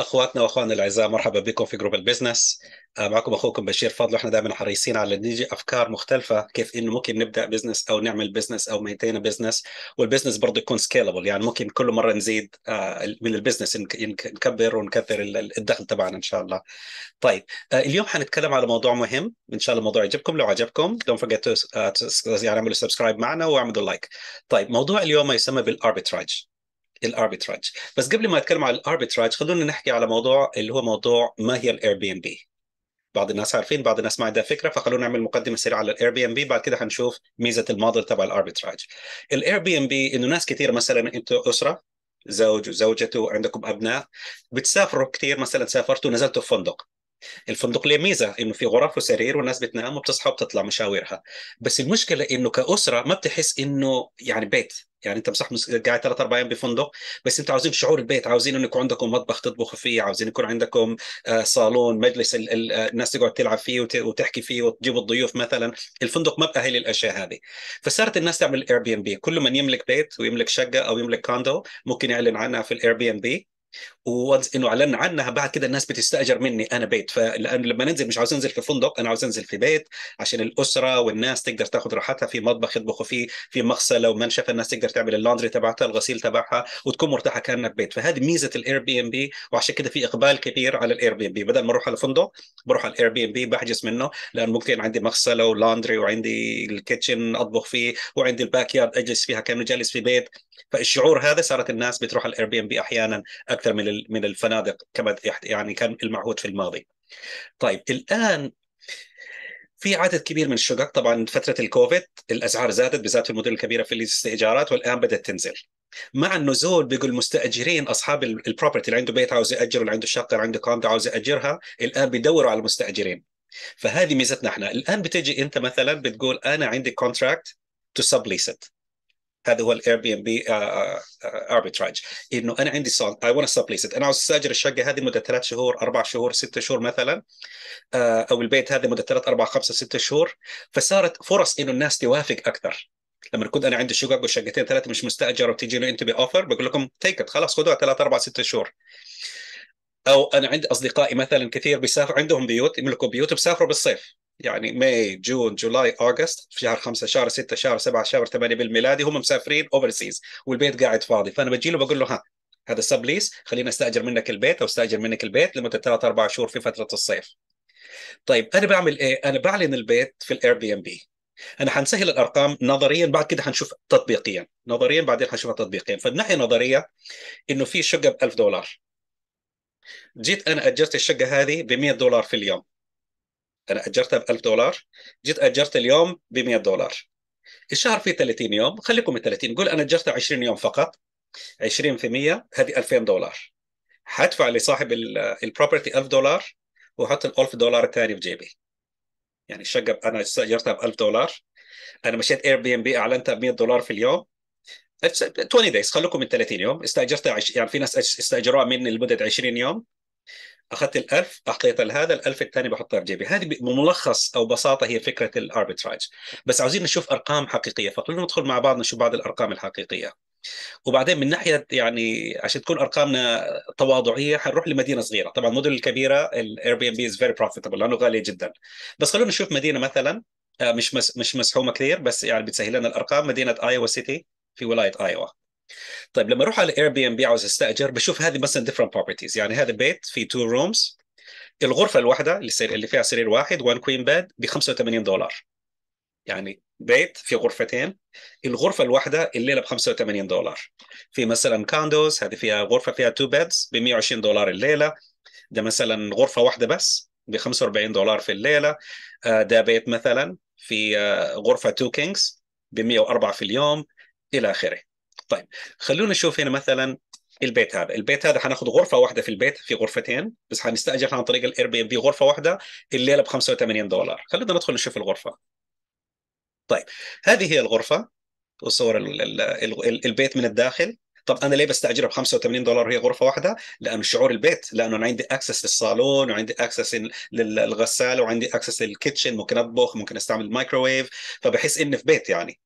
اخواتنا واخواننا الاعزاء مرحبا بكم في جروب البزنس آه، معكم اخوكم بشير فضل واحنا دائما حريصين على نيجي افكار مختلفه كيف انه ممكن نبدا بزنس او نعمل بزنس او مينتين بزنس والبزنس برضه يكون سكيلبل يعني ممكن كل مره نزيد آه، من البزنس نكبر ونكثر الدخل تبعنا ان شاء الله طيب آه، اليوم حنتكلم على موضوع مهم ان شاء الله الموضوع يعجبكم لو عجبكم دونت فورجيت يعني اعملوا سبسكرايب معنا واعملوا لايك طيب موضوع اليوم ما يسمى بالاربيتراج الاربيتراج بس قبل ما اتكلم على الاربيتراج خلونا نحكي على موضوع اللي هو موضوع ما هي الاير بي ام بي بعض الناس عارفين بعض الناس ما عندها فكره فخلونا نعمل مقدمه سريعه على الاير بي ام بي بعد كده حنشوف ميزه الموديل تبع الاربيتراج الاير بي ام بي انه ناس كثير مثلا انتم اسره زوج وزوجته وعندكم ابناء بتسافروا كثير مثلا سافرتوا نزلتوا في فندق الفندق له ميزه انه في غرف وسرير والناس بتنام وبتصحى وبتطلع مشاويرها بس المشكله انه كاسره ما بتحس انه يعني بيت يعني انت صح قاعد ثلاث اربع ايام بفندق بس انت عاوزين شعور البيت عاوزين انه يكون عندكم مطبخ تطبخوا فيه عاوزين يكون عندكم آه، صالون مجلس آه، الناس تقعد تلعب فيه وتحكي فيه وتجيب الضيوف مثلا الفندق ما بأهل الاشياء هذه فصارت الناس تعمل اير بي ام بي كل من يملك بيت ويملك شقه او يملك كوندو ممكن يعلن عنها في الاير بي ام بي وانه انه اعلن عنها بعد كده الناس بتستاجر مني انا بيت فلان لما ننزل مش عاوز انزل في فندق انا عاوز انزل في بيت عشان الاسره والناس تقدر تاخد راحتها في مطبخ يطبخوا فيه في مغسله ومنشفه الناس تقدر تعمل اللاندري تبعتها الغسيل تبعها وتكون مرتاحه كانك بيت فهذه ميزه الاير بي ام بي وعشان كده في اقبال كبير على الاير بي ام بي بدل ما اروح على فندق بروح على الاير بي ام بي بحجز منه لان ممكن عندي مغسله ولاندري وعندي الكيتشن اطبخ فيه وعندي الباك يارد اجلس فيها كانه جالس في بيت فالشعور هذا صارت الناس بتروح الاير بي ام بي احيانا اكثر اكثر من من الفنادق كما يعني كان المعهود في الماضي. طيب الان في عدد كبير من الشقق طبعا فتره الكوفيد الاسعار زادت بالذات في المدن الكبيره في الاستئجارات والان بدات تنزل. مع النزول بيقول المستاجرين اصحاب البروبرتي اللي عنده بيت عاوز ياجر اللي عنده شقه اللي عنده كوندو عاوز ياجرها الان بيدوروا على المستاجرين. فهذه ميزتنا احنا الان بتجي انت مثلا بتقول انا عندي كونتراكت تو سبليست هذا هو الاير بي ام بي اربيتراج انه انا عندي سون اي ونت سبليس ليست انا عاوز استاجر الشقه هذه مده ثلاث شهور اربع شهور ست شهور مثلا uh, او البيت هذا مده ثلاث اربع خمسه ست شهور فصارت فرص انه الناس توافق اكثر لما كنت انا عندي شقق وشقتين ثلاثه مش مستاجره وتجيني انت باوفر بقول لكم تيك خلاص خذوها ثلاث اربع ست شهور او انا عندي اصدقائي مثلا كثير بيسافر عندهم بيوت يملكوا بيوت بيسافروا بالصيف يعني ماي جون جولاي اوغست في شهر خمسة شهر ستة شهر سبعة شهر ثمانية بالميلادي هم مسافرين اوفرسيز والبيت قاعد فاضي فانا بجي له بقول له ها هذا السب ليس خلينا استاجر منك البيت او استاجر منك البيت لمده ثلاث اربع شهور في فتره الصيف. طيب انا بعمل ايه؟ انا بعلن البيت في الاير بي ام بي. انا حنسهل الارقام نظريا بعد كده حنشوف تطبيقيا، نظريا بعدين حنشوفها تطبيقيا، فمن ناحيه نظريه انه في شقه ب 1000 دولار. جيت انا اجرت الشقه هذه ب 100 دولار في اليوم. انا اجرتها ب 1000 دولار جيت اجرت اليوم ب 100 دولار الشهر فيه 30 يوم خليكم 30 قول انا اجرتها 20 يوم فقط 20% هذه 2000 دولار حدفع لصاحب البروبرتي 1000 دولار واحط ال 1000 دولار الثاني في جيبي يعني الشقه انا اجرتها ب 1000 دولار انا مشيت اير بي ام بي اعلنتها ب 100 دولار في اليوم 20 دايز خليكم من 30 يوم استاجرتها عش... يعني في ناس استاجروها مني لمده 20 يوم اخذت ال1000 اعطيتها لهذا ال1000 الثاني بحطها في جيبي هذه بملخص او بساطه هي فكره الاربتراج بس عاوزين نشوف ارقام حقيقيه فخلونا ندخل مع بعض نشوف بعض الارقام الحقيقيه وبعدين من ناحيه يعني عشان تكون ارقامنا تواضعيه حنروح لمدينه صغيره طبعا المدن الكبيره الاير بي ام بي از فيري بروفيتبل لانه غاليه جدا بس خلونا نشوف مدينه مثلا آه، مش مش مسحومه كثير بس يعني بتسهل لنا الارقام مدينه ايوا سيتي في ولايه ايوا طيب لما اروح على اير بي ام بي عاوز استاجر بشوف هذه مثلا ديفرنت بروبرتيز يعني هذا بيت فيه تو رومز الغرفه الواحده اللي, اللي فيها سرير واحد وان كوين باد ب 85 دولار يعني بيت في غرفتين الغرفه الواحده الليله ب 85 دولار في مثلا كاندوز هذه فيها غرفه فيها تو بيدز ب 120 دولار الليله ده مثلا غرفه واحده بس ب 45 دولار في الليله آه، ده بيت مثلا في آه، غرفه تو كينجز ب 104 في اليوم الى اخره طيب خلونا نشوف هنا مثلا البيت هذا البيت هذا حناخذ غرفه واحده في البيت في غرفتين بس حنستاجر عن طريق الاير بي ام بي غرفه واحده الليله ب 85 دولار خلينا ندخل نشوف الغرفه طيب هذه هي الغرفه وصور البيت من الداخل طب انا ليه بستاجرها ب 85 دولار هي غرفه واحده؟ لانه شعور البيت لانه انا عندي اكسس للصالون وعندي اكسس للغساله وعندي اكسس للكيتشن ممكن اطبخ ممكن استعمل مايكروويف فبحس اني في بيت يعني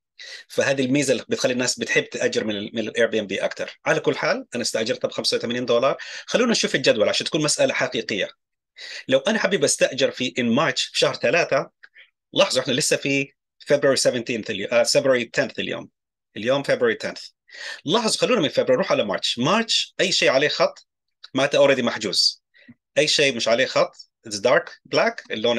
فهذه الميزه اللي بتخلي الناس بتحب تاجر من من الاير بي ام بي اكثر على كل حال انا استاجرتها ب 85 دولار خلونا نشوف الجدول عشان تكون مساله حقيقيه لو انا حبيب استاجر في ان مارتش في شهر ثلاثه لاحظوا احنا لسه في فبراير 17 اليوم فبراير 10 اليوم اليوم فبراير 10 لاحظوا خلونا من فبراير نروح على مارتش مارتش اي شيء عليه خط معناته اوريدي محجوز اي شيء مش عليه خط اتس دارك بلاك اللون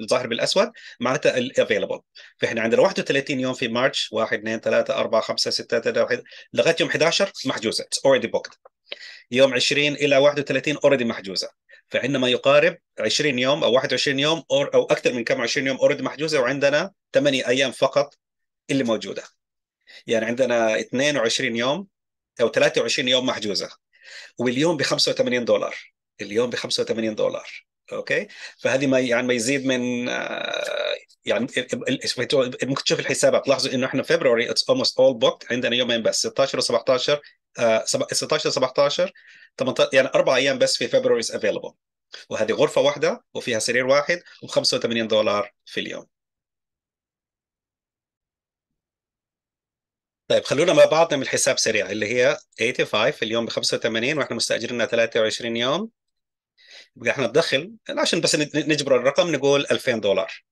الظاهر بالاسود معناتها الافيلبل فاحنا عندنا 31 يوم في مارش 1 2 3 4 5 6 3 لغايه يوم 11 محجوزه اتس اوريدي بوكت يوم 20 الى 31 اوريدي محجوزه فعندنا ما يقارب 20 يوم او 21 يوم او اكثر من كم 20 يوم اوريدي محجوزه وعندنا 8 ايام فقط اللي موجوده يعني عندنا 22 يوم او 23 يوم محجوزه واليوم ب 85 دولار اليوم ب 85 دولار اوكي فهذه ما يعني ما يزيد من آه، يعني ممكن تشوف الحسابات تلاحظوا انه احنا فبراري اتس اولموست اول بوك عندنا يومين بس 16 و17 16 و 17 18 آه، يعني اربع ايام بس في فبراري افيلبل وهذه غرفه واحده وفيها سرير واحد و 85 دولار في اليوم طيب خلونا مع بعض نعمل حساب سريع اللي هي 85 اليوم ب 85 واحنا مستاجرينها 23 يوم يبقى احنا ندخل عشان بس نجبر الرقم نقول 2000 دولار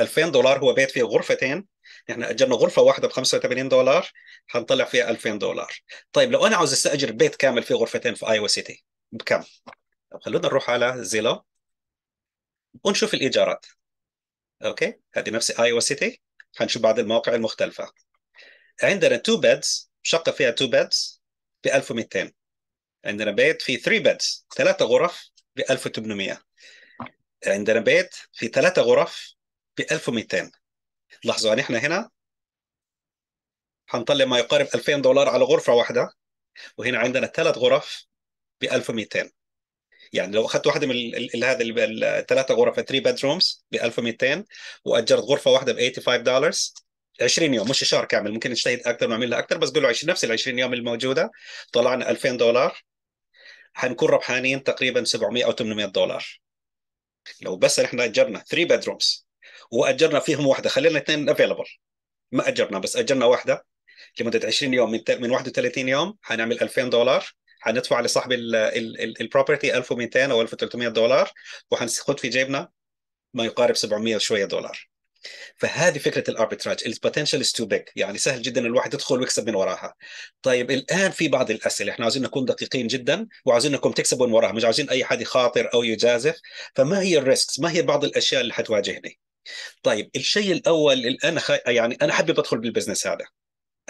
2000 دولار هو بيت فيه غرفتين احنا اجرنا غرفه واحده ب 85 دولار حنطلع فيها 2000 دولار طيب لو انا عاوز استاجر بيت كامل فيه غرفتين في ايوا سيتي بكم طب خلونا نروح على زيلو ونشوف الايجارات اوكي هذه نفس ايوا سيتي حنشوف بعض المواقع المختلفه عندنا 2 بيدز شقه فيها 2 بيدز ب 1200 عندنا بيت فيه 3 بيدز ثلاثه غرف ب 1800 عندنا بيت في ثلاثة غرف ب 1200 لاحظوا ان يعني احنا هنا هنطلع ما يقارب 2000 دولار على غرفة واحدة وهنا عندنا ثلاث غرف ب 1200 يعني لو اخذت واحده من هذه الثلاثه غرف 3 بدرومز ب 1200 واجرت غرفه واحده ب 85 دولار 20 يوم مش شهر كامل ممكن نجتهد اكثر ونعمل لها اكثر بس قول له نفس ال 20 يوم الموجوده طلعنا 2000 دولار حنكون ربحانين تقريبا 700 او 800 دولار لو بس احنا اجرنا 3 بيدرومز واجرنا فيهم واحده خلينا اثنين افيلبل ما اجرنا بس اجرنا واحده لمده 20 يوم من من 31 يوم حنعمل 2000 دولار حندفع لصاحب البروبرتي 1200 او 1300 دولار وحنخد في جيبنا ما يقارب 700 شويه دولار فهذه فكره الاربتراج البوتنشال از تو بيج يعني سهل جدا الواحد يدخل ويكسب من وراها طيب الان في بعض الاسئله احنا عاوزين نكون دقيقين جدا وعاوزينكم تكسبوا من وراها مش عاوزين اي حد يخاطر او يجازف فما هي الريسكس ما هي بعض الاشياء اللي حتواجهني طيب الشيء الاول الان خ... يعني انا حابب ادخل بالبزنس هذا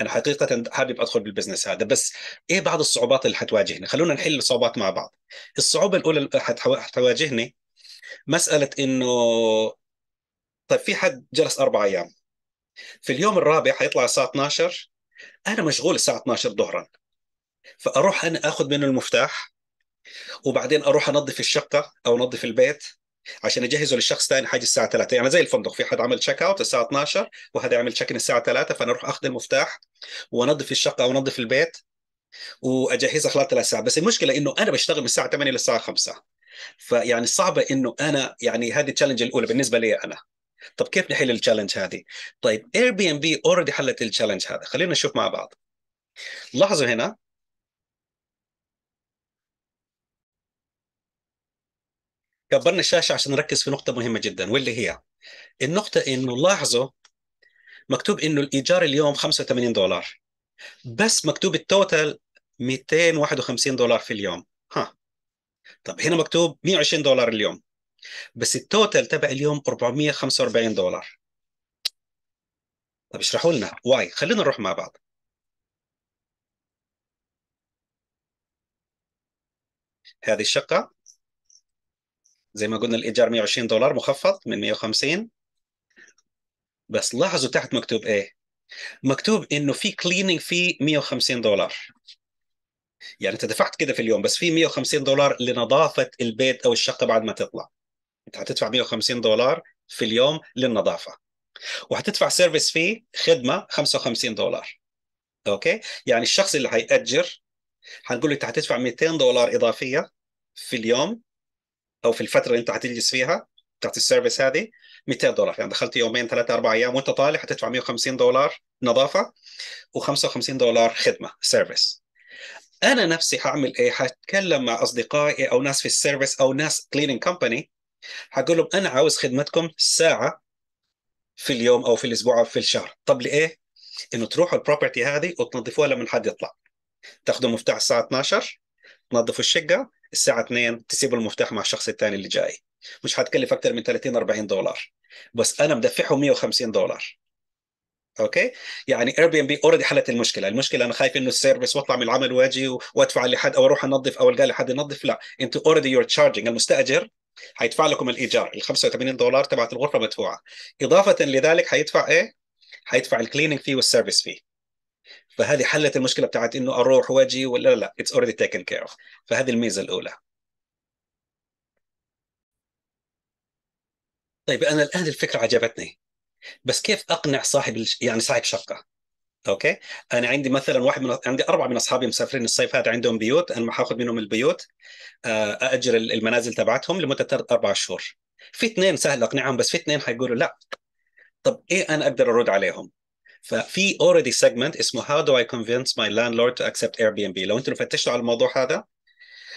انا حقيقه حابب ادخل بالبزنس هذا بس ايه بعض الصعوبات اللي حتواجهني خلونا نحل الصعوبات مع بعض الصعوبه الاولى اللي حتواجهني مساله انه طيب في حد جلس اربع ايام في اليوم الرابع حيطلع الساعه 12 انا مشغول الساعه 12 ظهرا فاروح انا اخذ منه المفتاح وبعدين اروح انظف الشقه او انظف البيت عشان اجهزه للشخص ثاني حاجه الساعه 3 يعني زي الفندق في حد عمل تشيك اوت الساعه 12 وهذا عمل تشيك ان الساعه 3 فانا اروح اخذ المفتاح وانظف الشقه او انظف البيت واجهزها خلال ثلاث ساعات بس المشكله انه انا بشتغل من الساعه 8 للساعه 5 فيعني صعبه انه انا يعني هذه التشالنج الاولى بالنسبه لي انا طب كيف نحل التشالنج هذه؟ طيب اير بي ام بي اوريدي حلت التشالنج هذا خلينا نشوف مع بعض لاحظوا هنا كبرنا الشاشه عشان نركز في نقطه مهمه جدا واللي هي النقطه انه لاحظوا مكتوب انه الايجار اليوم 85 دولار بس مكتوب التوتال 251 دولار في اليوم ها طب هنا مكتوب 120 دولار اليوم بس التوتال تبع اليوم 445 دولار طب اشرحوا لنا واي خلينا نروح مع بعض هذه الشقة زي ما قلنا الإيجار 120 دولار مخفض من 150 بس لاحظوا تحت مكتوب إيه مكتوب إنه في كليننج في 150 دولار يعني أنت دفعت كده في اليوم بس في 150 دولار لنظافة البيت أو الشقة بعد ما تطلع انت هتدفع 150 دولار في اليوم للنظافه وهتدفع سيرفيس فيه خدمه 55 دولار اوكي يعني الشخص اللي هيأجر هنقول له انت هتدفع 200 دولار اضافيه في اليوم او في الفتره اللي انت حتجلس فيها بتاعت السيرفيس هذه 200 دولار يعني دخلت يومين ثلاثة أربع أيام وأنت طالع هتدفع 150 دولار نظافة و55 دولار خدمة سيرفيس أنا نفسي هعمل إيه؟ هتكلم مع أصدقائي أو ناس في السيرفيس أو ناس كليننج كومباني حقول لهم انا عاوز خدمتكم ساعه في اليوم او في الاسبوع او في الشهر طب لايه انه تروحوا البروبرتي هذه وتنظفوها لما حد يطلع تاخذوا مفتاح الساعه 12 تنظفوا الشقه الساعه 2 تسيبوا المفتاح مع الشخص الثاني اللي جاي مش حتكلف اكثر من 30 40 دولار بس انا مدفعهم 150 دولار اوكي يعني اير بي ام بي اوريدي حلت المشكله المشكله انا خايف انه السيرفيس واطلع من العمل واجي وادفع لحد او اروح انظف او القى لحد ينظف لا انت اوريدي يور تشارجنج المستاجر حيدفع لكم الايجار ال 85 دولار تبعت الغرفه مدفوعه اضافه لذلك حيدفع ايه حيدفع الكليننج فيه والسيرفيس فيه فهذه حلت المشكله بتاعت انه اروح واجي ولا لا اتس اوريدي تيكن كير اوف فهذه الميزه الاولى طيب انا الان الفكره عجبتني بس كيف اقنع صاحب يعني صاحب شقه اوكي انا عندي مثلا واحد من عندي اربعه من اصحابي مسافرين الصيف هذا عندهم بيوت انا حاخذ منهم البيوت آه، ااجر المنازل تبعتهم لمده اربع شهور في اثنين سهل اقنعهم بس في اثنين حيقولوا لا طب ايه انا اقدر ارد عليهم ففي اوريدي سيجمنت اسمه هاو دو اي كونفينس ماي لاندلورد تو اكسبت اير بي ام بي لو انتم فتشتوا على الموضوع هذا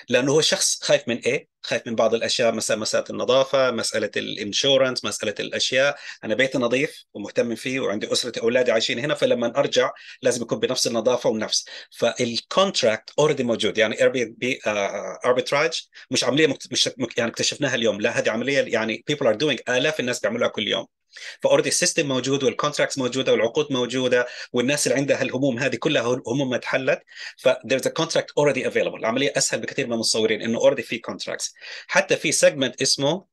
لانه هو شخص خايف من ايه؟ خايف من بعض الاشياء مثلا مساله النظافه، مساله الانشورنس، مساله الاشياء، انا بيتي نظيف ومهتم فيه وعندي اسرتي اولادي عايشين هنا فلما ارجع لازم يكون بنفس النظافه ونفس، فالكونتراكت اوريدي موجود يعني اير بي بي اربيتراج مش عمليه مش يعني اكتشفناها اليوم، لا هذه عمليه يعني بيبل ار دوينج الاف الناس بيعملوها كل يوم. فاوريدي السيستم موجود والكونتراكتس موجوده والعقود موجوده والناس اللي عندها الهموم هذه كلها هموم ما there is a contract already available العمليه اسهل بكثير من المصورين انه اوريدي في كونتراكتس حتى في سيجمنت اسمه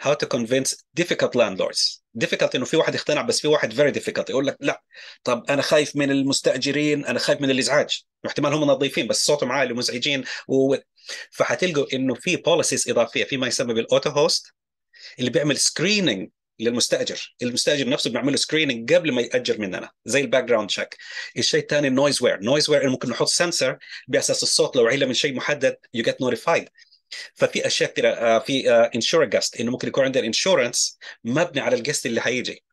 how to convince difficult landlords difficult انه في واحد يقتنع بس في واحد very difficult يقول لك لا طب انا خايف من المستاجرين انا خايف من الازعاج واحتمال هم نظيفين بس صوتهم عالي ومزعجين و... فحتلقوا انه في بوليسيز اضافيه في ما يسمى بالاوتو هوست اللي بيعمل سكريننج للمستاجر المستاجر نفسه بنعمل له سكريننج قبل ما ياجر مننا زي الباك جراوند تشيك الشيء الثاني النويز وير نويز وير ممكن نحط سنسر باساس الصوت لو عيله من شيء محدد يو جيت نوتيفايد ففي اشياء كثيره آه، في انشور آه، جاست انه ممكن يكون عندنا انشورنس مبني على الجست اللي هيجي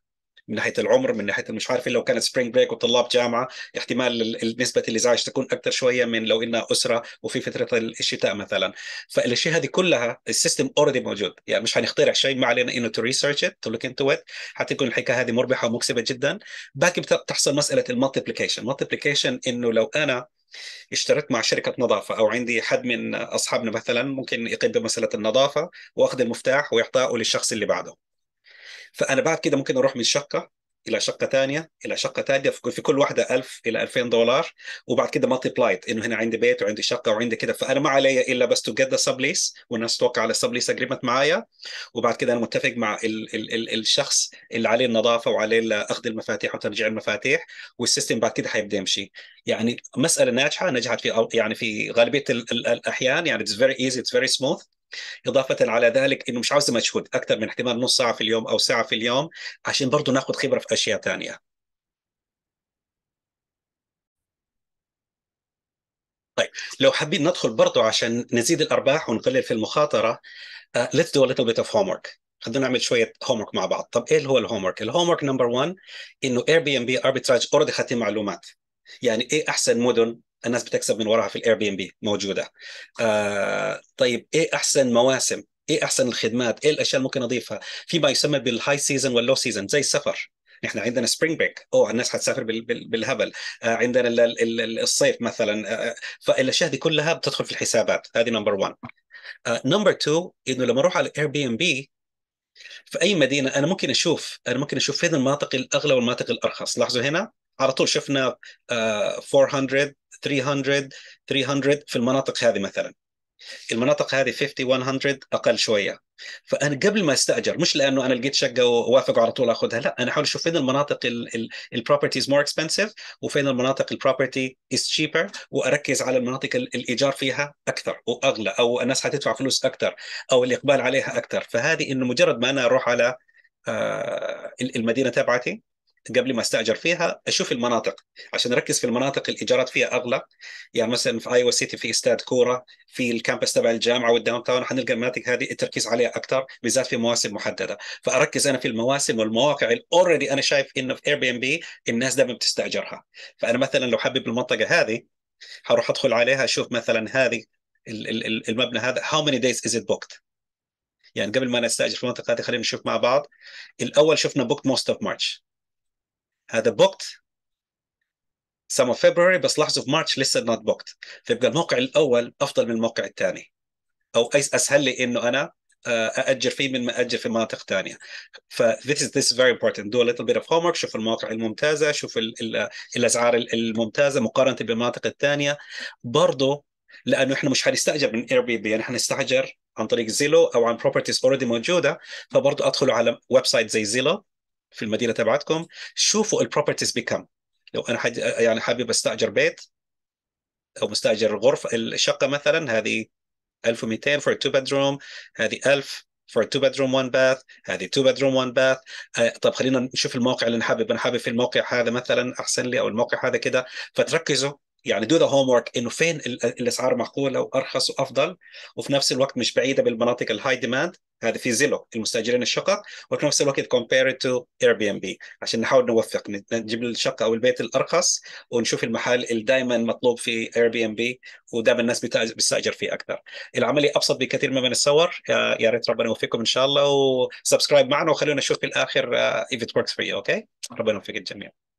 من ناحيه العمر من ناحيه مش عارف إيه، لو كانت سبرينج بريك وطلاب جامعه احتمال نسبه الازعاج تكون اكثر شويه من لو انها اسره وفي فتره الشتاء مثلا فالاشياء هذه كلها السيستم اوريدي موجود يعني مش حنخترع شيء ما علينا انه تو ريسيرش ات تو لوك انتو ات حتكون الحكايه هذه مربحه ومكسبه جدا باقي بتحصل مساله المالتيبليكيشن المالتيبليكيشن انه لو انا اشتركت مع شركة نظافة أو عندي حد من أصحابنا مثلا ممكن يقيم بمسألة النظافة وأخذ المفتاح وإعطائه للشخص اللي بعده فانا بعد كده ممكن اروح من شقه الى شقه ثانيه الى شقه ثالثه في كل واحده 1000 الى 2000 دولار وبعد كده مالتيبلايد انه هنا عندي بيت وعندي شقه وعندي كده فانا ما علي الا بس تو جيت ذا سبليس والناس توقع على سبليس اجريمنت معايا وبعد كده انا متفق مع ال ال ال الشخص اللي عليه النظافه وعليه اخذ المفاتيح وترجيع المفاتيح والسيستم بعد كده حيبدا يمشي يعني مساله ناجحه نجحت في يعني في غالبيه الاحيان يعني اتس فيري ايزي اتس فيري سموث إضافة على ذلك أنه مش عاوز مجهود أكثر من احتمال نص ساعة في اليوم أو ساعة في اليوم عشان برضه ناخذ خبرة في أشياء ثانية طيب لو حابين ندخل برضه عشان نزيد الأرباح ونقلل في المخاطرة uh, let's do a little bit of homework خلينا نعمل شويه هوم ورك مع بعض طب ايه اللي هو الهوم ورك الهوم ورك نمبر 1 انه اير بي إن بي اربيتراج اوريدي خدتين معلومات يعني ايه احسن مدن الناس بتكسب من وراها في الاير بي ام بي موجوده آه طيب ايه احسن مواسم ايه احسن الخدمات ايه الاشياء اللي ممكن اضيفها في ما يسمى بالهاي سيزون واللو سيزون زي السفر نحن عندنا سبرينج بريك او الناس حتسافر بالهبل آه، عندنا الصيف مثلا آه، آه، فالاشياء دي كلها بتدخل في الحسابات هذه نمبر 1 نمبر 2 انه لما اروح على الاير بي ام بي في اي مدينه انا ممكن اشوف انا ممكن اشوف فين المناطق الاغلى والمناطق الارخص لاحظوا هنا على طول شفنا 400 300 300 في المناطق هذه مثلا المناطق هذه 50 100 اقل شويه فانا قبل ما استاجر مش لانه انا لقيت شقه ووافق على طول اخذها لا انا احاول اشوف فين المناطق البروبرتيز مور اكسبنسيف وفين المناطق البروبرتي از تشيبر واركز على المناطق الايجار فيها اكثر واغلى او الناس حتدفع فلوس اكثر او الاقبال عليها اكثر فهذه انه مجرد ما انا اروح على آه، المدينه تبعتي قبل ما استاجر فيها اشوف المناطق عشان اركز في المناطق الايجارات فيها اغلى يعني مثلا في ايوا سيتي في استاد كوره في الكامبس تبع الجامعه والداون تاون حنلقى المناطق هذه التركيز عليها اكثر بالذات في مواسم محدده فاركز انا في المواسم والمواقع اللي اوريدي انا شايف انه في اير بي ام بي الناس دائما بتستاجرها فانا مثلا لو حابب المنطقه هذه حروح ادخل عليها اشوف مثلا هذه المبنى هذا هاو ماني دايز از ات بوكت يعني قبل ما نستاجر في المنطقه هذه خلينا نشوف مع بعض الاول شفنا بوكت موست اوف مارش هذا بوكت سما فبراير بس لحظه في مارتش لسه نوت بوكت فيبقى الموقع الاول افضل من الموقع الثاني او اسهل لي انه انا آه، ااجر فيه من ما اجر في مناطق ثانيه ف this is this is very important do a little bit of homework شوف المواقع الممتازه شوف الـ الـ الاسعار الممتازه مقارنه بالمناطق الثانيه برضه لانه احنا مش حنستاجر من اير بي بي احنا حنستاجر عن طريق زيلو او عن بروبرتيز اوريدي موجوده فبرضه ادخلوا على ويب سايت زي زيلو في المدينه تبعتكم شوفوا البروبرتيز بكم لو انا حد يعني حابب استاجر بيت او مستاجر غرفه الشقه مثلا هذه 1200 for a two bedroom هذه 1000 for a two bedroom one bath هذه two bedroom one bath آه، طب خلينا نشوف الموقع اللي انا حابب انا حابب في الموقع هذا مثلا احسن لي او الموقع هذا كده فتركزوا يعني دو ذا هوم ورك انه فين الاسعار معقوله وارخص وافضل وفي نفس الوقت مش بعيده بالمناطق الهاي ديماند هذا في زيلو المستاجرين الشقق وفي نفس الوقت كومبير تو اير بي ام بي عشان نحاول نوفق نجيب الشقه او البيت الارخص ونشوف المحل اللي دائما مطلوب في اير بي ام بي ودائما الناس بتستاجر فيه اكثر العمليه ابسط بكثير مما نتصور يا ريت ربنا يوفقكم ان شاء الله وسبسكرايب معنا وخلونا نشوف في الاخر اف ات وركس فور يو اوكي ربنا يوفق الجميع